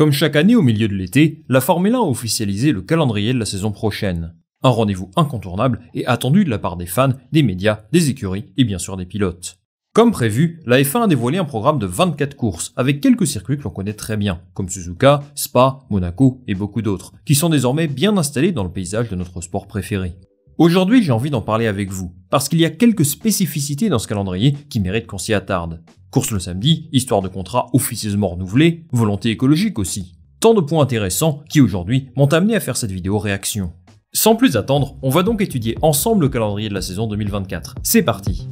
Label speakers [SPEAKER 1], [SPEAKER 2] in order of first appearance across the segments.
[SPEAKER 1] Comme chaque année au milieu de l'été, la Formule 1 a officialisé le calendrier de la saison prochaine. Un rendez-vous incontournable et attendu de la part des fans, des médias, des écuries et bien sûr des pilotes. Comme prévu, la F1 a dévoilé un programme de 24 courses, avec quelques circuits que l'on connaît très bien, comme Suzuka, Spa, Monaco et beaucoup d'autres, qui sont désormais bien installés dans le paysage de notre sport préféré. Aujourd'hui, j'ai envie d'en parler avec vous, parce qu'il y a quelques spécificités dans ce calendrier qui méritent qu'on s'y attarde. Course le samedi, histoire de contrat officieusement renouvelé, volonté écologique aussi. Tant de points intéressants qui aujourd'hui m'ont amené à faire cette vidéo réaction. Sans plus attendre, on va donc étudier ensemble le calendrier de la saison 2024. C'est parti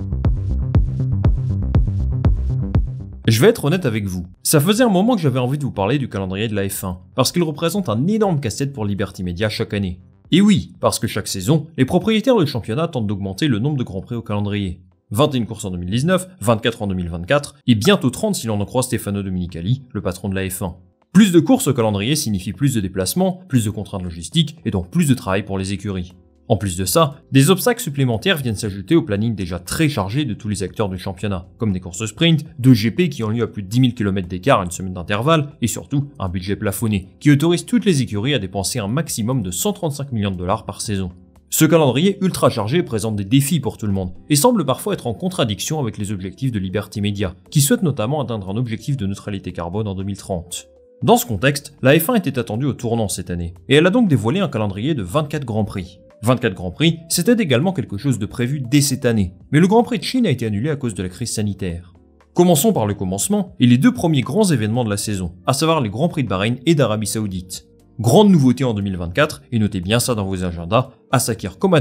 [SPEAKER 1] Je vais être honnête avec vous, ça faisait un moment que j'avais envie de vous parler du calendrier de la F1, parce qu'il représente un énorme casse-tête pour Liberty Media chaque année. Et oui, parce que chaque saison, les propriétaires de championnat tentent d'augmenter le nombre de grands prix au calendrier. 21 courses en 2019, 24 en 2024, et bientôt 30 si l'on en croit Stefano Dominicali, le patron de la F1. Plus de courses au calendrier signifie plus de déplacements, plus de contraintes logistiques et donc plus de travail pour les écuries. En plus de ça, des obstacles supplémentaires viennent s'ajouter au planning déjà très chargé de tous les acteurs du championnat, comme des courses sprint, deux GP qui ont lieu à plus de 10 000 km d'écart à une semaine d'intervalle, et surtout un budget plafonné, qui autorise toutes les écuries à dépenser un maximum de 135 millions de dollars par saison. Ce calendrier ultra chargé présente des défis pour tout le monde et semble parfois être en contradiction avec les objectifs de Liberty Media, qui souhaite notamment atteindre un objectif de neutralité carbone en 2030. Dans ce contexte, la F1 était attendue au tournant cette année, et elle a donc dévoilé un calendrier de 24 Grands Prix. 24 Grands Prix, c'était également quelque chose de prévu dès cette année, mais le Grand Prix de Chine a été annulé à cause de la crise sanitaire. Commençons par le commencement et les deux premiers grands événements de la saison, à savoir les Grands Prix de Bahreïn et d'Arabie Saoudite. Grande nouveauté en 2024, et notez bien ça dans vos agendas, à Sakir comme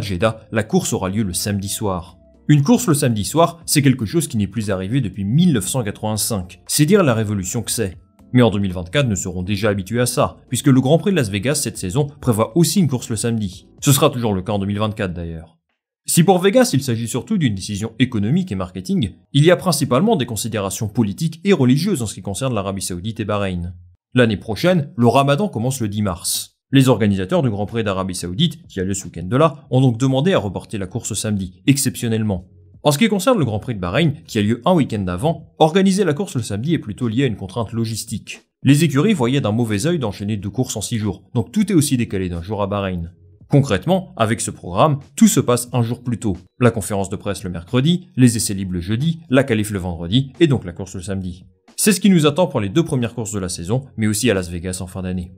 [SPEAKER 1] la course aura lieu le samedi soir. Une course le samedi soir, c'est quelque chose qui n'est plus arrivé depuis 1985. C'est dire la révolution que c'est. Mais en 2024, nous serons déjà habitués à ça, puisque le Grand Prix de Las Vegas cette saison prévoit aussi une course le samedi. Ce sera toujours le cas en 2024 d'ailleurs. Si pour Vegas il s'agit surtout d'une décision économique et marketing, il y a principalement des considérations politiques et religieuses en ce qui concerne l'Arabie Saoudite et Bahreïn. L'année prochaine, le Ramadan commence le 10 mars. Les organisateurs du Grand Prix d'Arabie Saoudite, qui a lieu ce week-end de là, ont donc demandé à reporter la course samedi, exceptionnellement. En ce qui concerne le Grand Prix de Bahreïn, qui a lieu un week-end avant, organiser la course le samedi est plutôt lié à une contrainte logistique. Les écuries voyaient d'un mauvais œil d'enchaîner deux courses en six jours, donc tout est aussi décalé d'un jour à Bahreïn. Concrètement, avec ce programme, tout se passe un jour plus tôt. La conférence de presse le mercredi, les essais libres le jeudi, la calife le vendredi, et donc la course le samedi. C'est ce qui nous attend pour les deux premières courses de la saison, mais aussi à Las Vegas en fin d'année.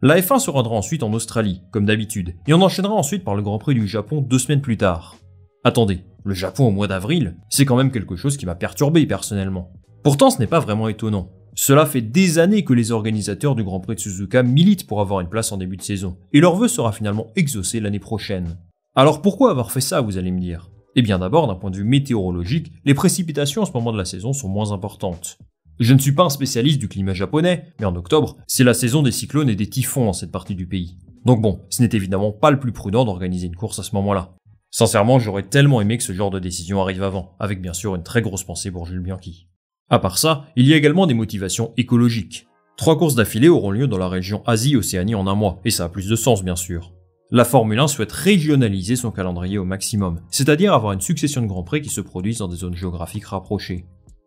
[SPEAKER 1] La F1 se rendra ensuite en Australie, comme d'habitude, et on enchaînera ensuite par le Grand Prix du Japon deux semaines plus tard. Attendez, le Japon au mois d'avril, c'est quand même quelque chose qui m'a perturbé personnellement. Pourtant, ce n'est pas vraiment étonnant. Cela fait des années que les organisateurs du Grand Prix de Suzuka militent pour avoir une place en début de saison, et leur vœu sera finalement exaucé l'année prochaine. Alors pourquoi avoir fait ça, vous allez me dire Eh bien d'abord, d'un point de vue météorologique, les précipitations en ce moment de la saison sont moins importantes. Je ne suis pas un spécialiste du climat japonais, mais en octobre, c'est la saison des cyclones et des typhons dans cette partie du pays. Donc bon, ce n'est évidemment pas le plus prudent d'organiser une course à ce moment-là. Sincèrement, j'aurais tellement aimé que ce genre de décision arrive avant, avec bien sûr une très grosse pensée pour Jules Bianchi. À part ça, il y a également des motivations écologiques. Trois courses d'affilée auront lieu dans la région Asie-Océanie en un mois, et ça a plus de sens bien sûr. La Formule 1 souhaite régionaliser son calendrier au maximum, c'est-à-dire avoir une succession de grands prix qui se produisent dans des zones géographiques rapprochées.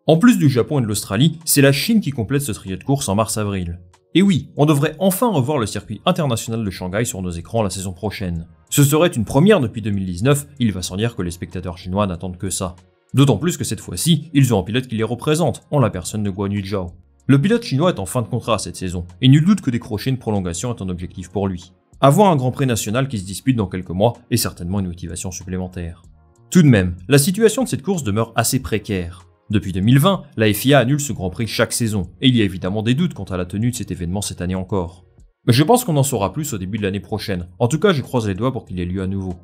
[SPEAKER 1] En plus du Japon et de l'Australie, c'est la Chine qui complète ce trio de course en mars-avril. Et oui, on devrait enfin revoir le circuit international de Shanghai sur nos écrans la saison prochaine. Ce serait une première depuis 2019, il va sans dire que les spectateurs chinois n'attendent que ça. D'autant plus que cette fois-ci, ils ont un pilote qui les représente, en la personne de Guan Yu Zhao. Le pilote chinois est en fin de contrat cette saison, et nul doute que décrocher une prolongation est un objectif pour lui. Avoir un Grand Prix national qui se dispute dans quelques mois est certainement une motivation supplémentaire. Tout de même, la situation de cette course demeure assez précaire. Depuis 2020, la FIA annule ce Grand Prix chaque saison, et il y a évidemment des doutes quant à la tenue de cet événement cette année encore. Mais je pense qu'on en saura plus au début de l'année prochaine, en tout cas je croise les doigts pour qu'il ait lieu à nouveau.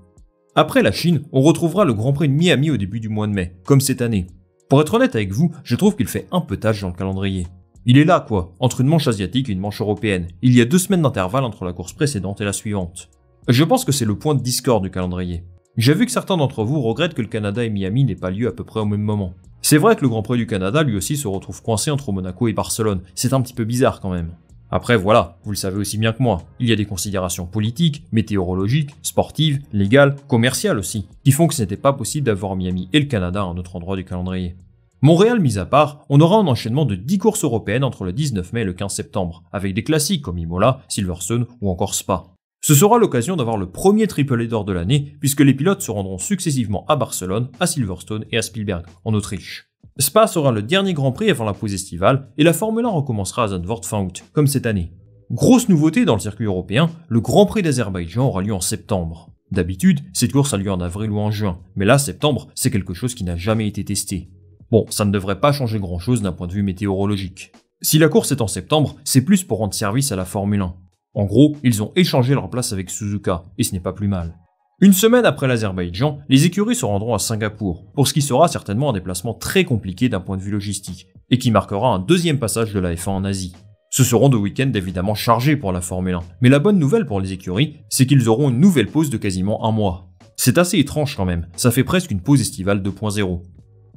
[SPEAKER 1] Après la Chine, on retrouvera le Grand Prix de Miami au début du mois de mai, comme cette année. Pour être honnête avec vous, je trouve qu'il fait un peu tâche dans le calendrier. Il est là quoi, entre une manche asiatique et une manche européenne. Il y a deux semaines d'intervalle entre la course précédente et la suivante. Je pense que c'est le point de discorde du calendrier. J'ai vu que certains d'entre vous regrettent que le Canada et Miami n'aient pas lieu à peu près au même moment. C'est vrai que le Grand Prix du Canada lui aussi se retrouve coincé entre Monaco et Barcelone, c'est un petit peu bizarre quand même. Après voilà, vous le savez aussi bien que moi, il y a des considérations politiques, météorologiques, sportives, légales, commerciales aussi, qui font que ce n'était pas possible d'avoir Miami et le Canada à un autre endroit du calendrier. Montréal mis à part, on aura un enchaînement de 10 courses européennes entre le 19 mai et le 15 septembre, avec des classiques comme Imola, Silverstone ou encore Spa. Ce sera l'occasion d'avoir le premier triple d'or de l'année, puisque les pilotes se rendront successivement à Barcelone, à Silverstone et à Spielberg, en Autriche. Spa sera le dernier Grand Prix avant la pause estivale, et la Formule 1 recommencera à Zandvoort fin août, comme cette année. Grosse nouveauté dans le circuit européen, le Grand Prix d'Azerbaïdjan aura lieu en septembre. D'habitude, cette course a lieu en avril ou en juin, mais là, septembre, c'est quelque chose qui n'a jamais été testé. Bon, ça ne devrait pas changer grand-chose d'un point de vue météorologique. Si la course est en septembre, c'est plus pour rendre service à la Formule 1. En gros, ils ont échangé leur place avec Suzuka, et ce n'est pas plus mal. Une semaine après l'Azerbaïdjan, les écuries se rendront à Singapour, pour ce qui sera certainement un déplacement très compliqué d'un point de vue logistique, et qui marquera un deuxième passage de la F1 en Asie. Ce seront deux week-ends évidemment chargés pour la Formule 1, mais la bonne nouvelle pour les écuries, c'est qu'ils auront une nouvelle pause de quasiment un mois. C'est assez étrange quand même, ça fait presque une pause estivale 2.0.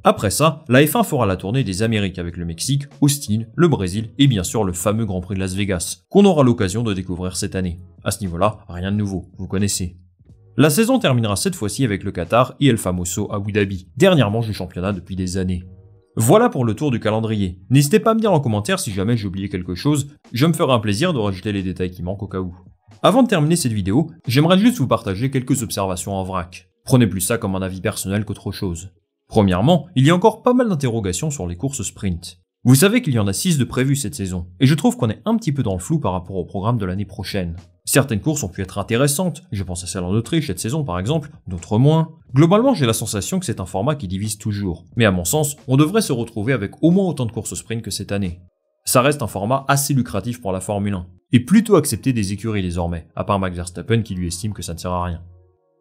[SPEAKER 1] Après ça, la F1 fera la tournée des Amériques avec le Mexique, Austin, le Brésil et bien sûr le fameux Grand Prix de Las Vegas, qu'on aura l'occasion de découvrir cette année. À ce niveau-là, rien de nouveau, vous connaissez. La saison terminera cette fois-ci avec le Qatar et El Famoso Abu Dhabi, dernière manche du championnat depuis des années. Voilà pour le tour du calendrier. N'hésitez pas à me dire en commentaire si jamais j'ai oublié quelque chose, je me ferai un plaisir de rajouter les détails qui manquent au cas où. Avant de terminer cette vidéo, j'aimerais juste vous partager quelques observations en vrac. Prenez plus ça comme un avis personnel qu'autre chose. Premièrement, il y a encore pas mal d'interrogations sur les courses sprint. Vous savez qu'il y en a 6 de prévues cette saison, et je trouve qu'on est un petit peu dans le flou par rapport au programme de l'année prochaine. Certaines courses ont pu être intéressantes, je pense à celle en Autriche cette saison par exemple, d'autres moins. Globalement, j'ai la sensation que c'est un format qui divise toujours, mais à mon sens, on devrait se retrouver avec au moins autant de courses sprint que cette année. Ça reste un format assez lucratif pour la Formule 1, et plutôt accepté des écuries désormais, à part Max Verstappen qui lui estime que ça ne sert à rien.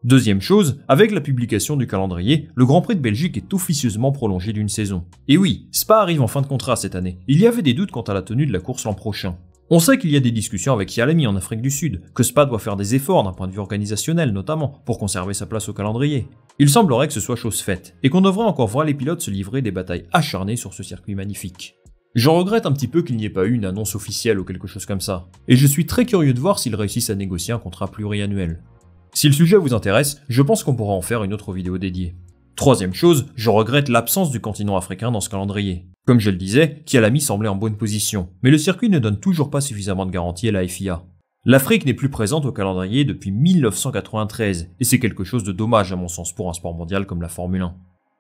[SPEAKER 1] Deuxième chose, avec la publication du calendrier, le Grand Prix de Belgique est officieusement prolongé d'une saison. Et oui, Spa arrive en fin de contrat cette année. Il y avait des doutes quant à la tenue de la course l'an prochain. On sait qu'il y a des discussions avec Yalemi en Afrique du Sud, que Spa doit faire des efforts d'un point de vue organisationnel notamment, pour conserver sa place au calendrier. Il semblerait que ce soit chose faite, et qu'on devrait encore voir les pilotes se livrer des batailles acharnées sur ce circuit magnifique. J'en regrette un petit peu qu'il n'y ait pas eu une annonce officielle ou quelque chose comme ça, et je suis très curieux de voir s'ils réussissent à négocier un contrat pluriannuel. Si le sujet vous intéresse, je pense qu'on pourra en faire une autre vidéo dédiée. Troisième chose, je regrette l'absence du continent africain dans ce calendrier. Comme je le disais, Kialami semblait en bonne position, mais le circuit ne donne toujours pas suffisamment de garanties à la FIA. L'Afrique n'est plus présente au calendrier depuis 1993, et c'est quelque chose de dommage à mon sens pour un sport mondial comme la Formule 1.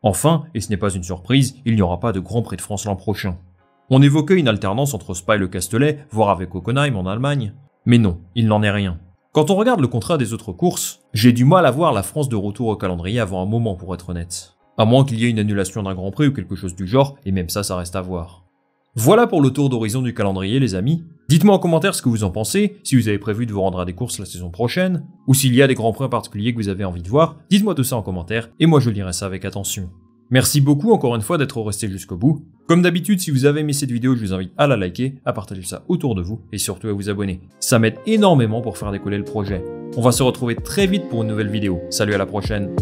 [SPEAKER 1] Enfin, et ce n'est pas une surprise, il n'y aura pas de Grand Prix de France l'an prochain. On évoquait une alternance entre Spa et le Castellet, voire avec Hockenheim en Allemagne, mais non, il n'en est rien. Quand on regarde le contrat des autres courses, j'ai du mal à voir la France de retour au calendrier avant un moment pour être honnête. À moins qu'il y ait une annulation d'un Grand Prix ou quelque chose du genre, et même ça, ça reste à voir. Voilà pour le tour d'horizon du calendrier, les amis. Dites-moi en commentaire ce que vous en pensez, si vous avez prévu de vous rendre à des courses la saison prochaine, ou s'il y a des grands prix en particulier que vous avez envie de voir, dites-moi tout ça en commentaire, et moi je lirai ça avec attention. Merci beaucoup encore une fois d'être resté jusqu'au bout. Comme d'habitude, si vous avez aimé cette vidéo, je vous invite à la liker, à partager ça autour de vous et surtout à vous abonner. Ça m'aide énormément pour faire décoller le projet. On va se retrouver très vite pour une nouvelle vidéo. Salut à la prochaine.